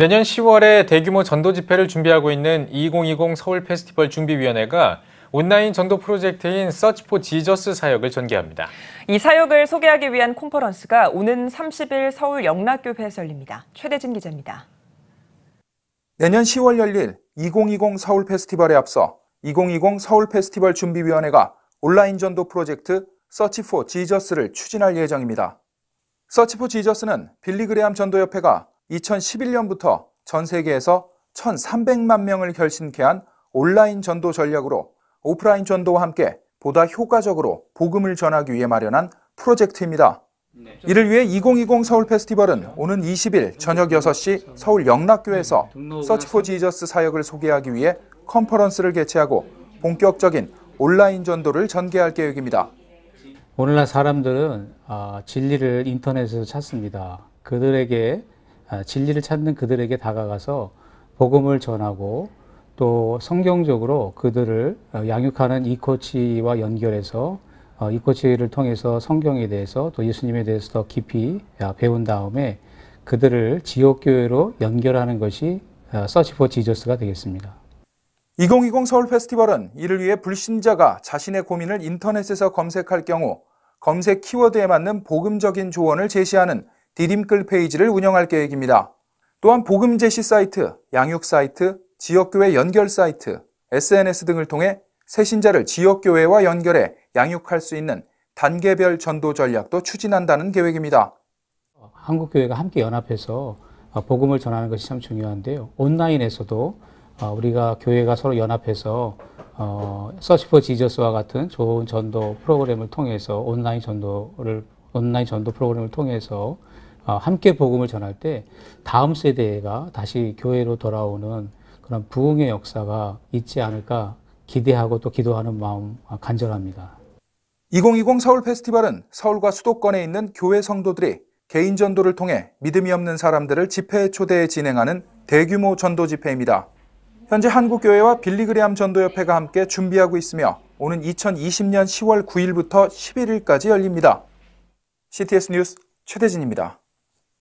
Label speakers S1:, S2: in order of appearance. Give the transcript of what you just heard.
S1: 내년 10월에 대규모 전도 집회를 준비하고 있는 2020 서울 페스티벌 준비위원회가 온라인 전도 프로젝트인 서치포 지저스 사역을 전개합니다.
S2: 이 사역을 소개하기 위한 콘퍼런스가 오는 30일 서울 영락교회에서 열립니다. 최대진 기자입니다. 내년 10월 열릴 2020 서울 페스티벌에 앞서 2020 서울 페스티벌 준비위원회가 온라인 전도 프로젝트 서치포 지저스를 추진할 예정입니다. 서치포 지저스는 빌리그레암 전도협회가 2011년부터 전 세계에서 1,300만 명을 결심케 한 온라인 전도 전략으로 오프라인 전도와 함께 보다 효과적으로 복음을 전하기 위해 마련한 프로젝트입니다. 네. 이를 위해 2020 서울 페스티벌은 오는 20일 저녁 6시 서울 영락교에서 서치 포 지저스 사역을 소개하기 위해 컨퍼런스를 개최하고 본격적인 온라인 전도를 전개할 계획입니다.
S1: 오늘날 사람들은 아, 진리를 인터넷에서 찾습니다. 그들에게 아, 진리를 찾는 그들에게 다가가서 복음을 전하고 또 성경적으로 그들을 어, 양육하는 이코치와 연결해서 어, 이코치를 통해서 성경에 대해서 또 예수님에 대해서 더 깊이 아, 배운 다음에 그들을 지역교회로 연결하는 것이 서치 포 지저스가 되겠습니다.
S2: 2020 서울 페스티벌은 이를 위해 불신자가 자신의 고민을 인터넷에서 검색할 경우 검색 키워드에 맞는 복음적인 조언을 제시하는 디딤글 페이지를 운영할 계획입니다. 또한 복음 제시 사이트, 양육 사이트, 지역교회 연결 사이트, SNS 등을 통해 새신자를 지역교회와 연결해 양육할 수 있는 단계별 전도 전략도 추진한다는 계획입니다.
S1: 한국교회가 함께 연합해서 복음을 전하는 것이 참 중요한데요. 온라인에서도 우리가 교회가 서로 연합해서 서치포 어, 지저스와 같은 좋은 전도 프로그램을 통해서 온라인 전도를 온라인 전도 프로그램을 통해서 아, 함께 복음을 전할 때 다음 세대가 다시 교회로 돌아오는 그런 부흥의 역사가 있지 않을까
S2: 기대하고 또 기도하는 마음 아, 간절합니다. 2020 서울 페스티벌은 서울과 수도권에 있는 교회 성도들이 개인 전도를 통해 믿음이 없는 사람들을 집회에 초대해 진행하는 대규모 전도 집회입니다. 현재 한국교회와 빌리그레암 전도협회가 함께 준비하고 있으며 오는 2020년 10월 9일부터 11일까지 열립니다. CTS 뉴스 최대진입니다.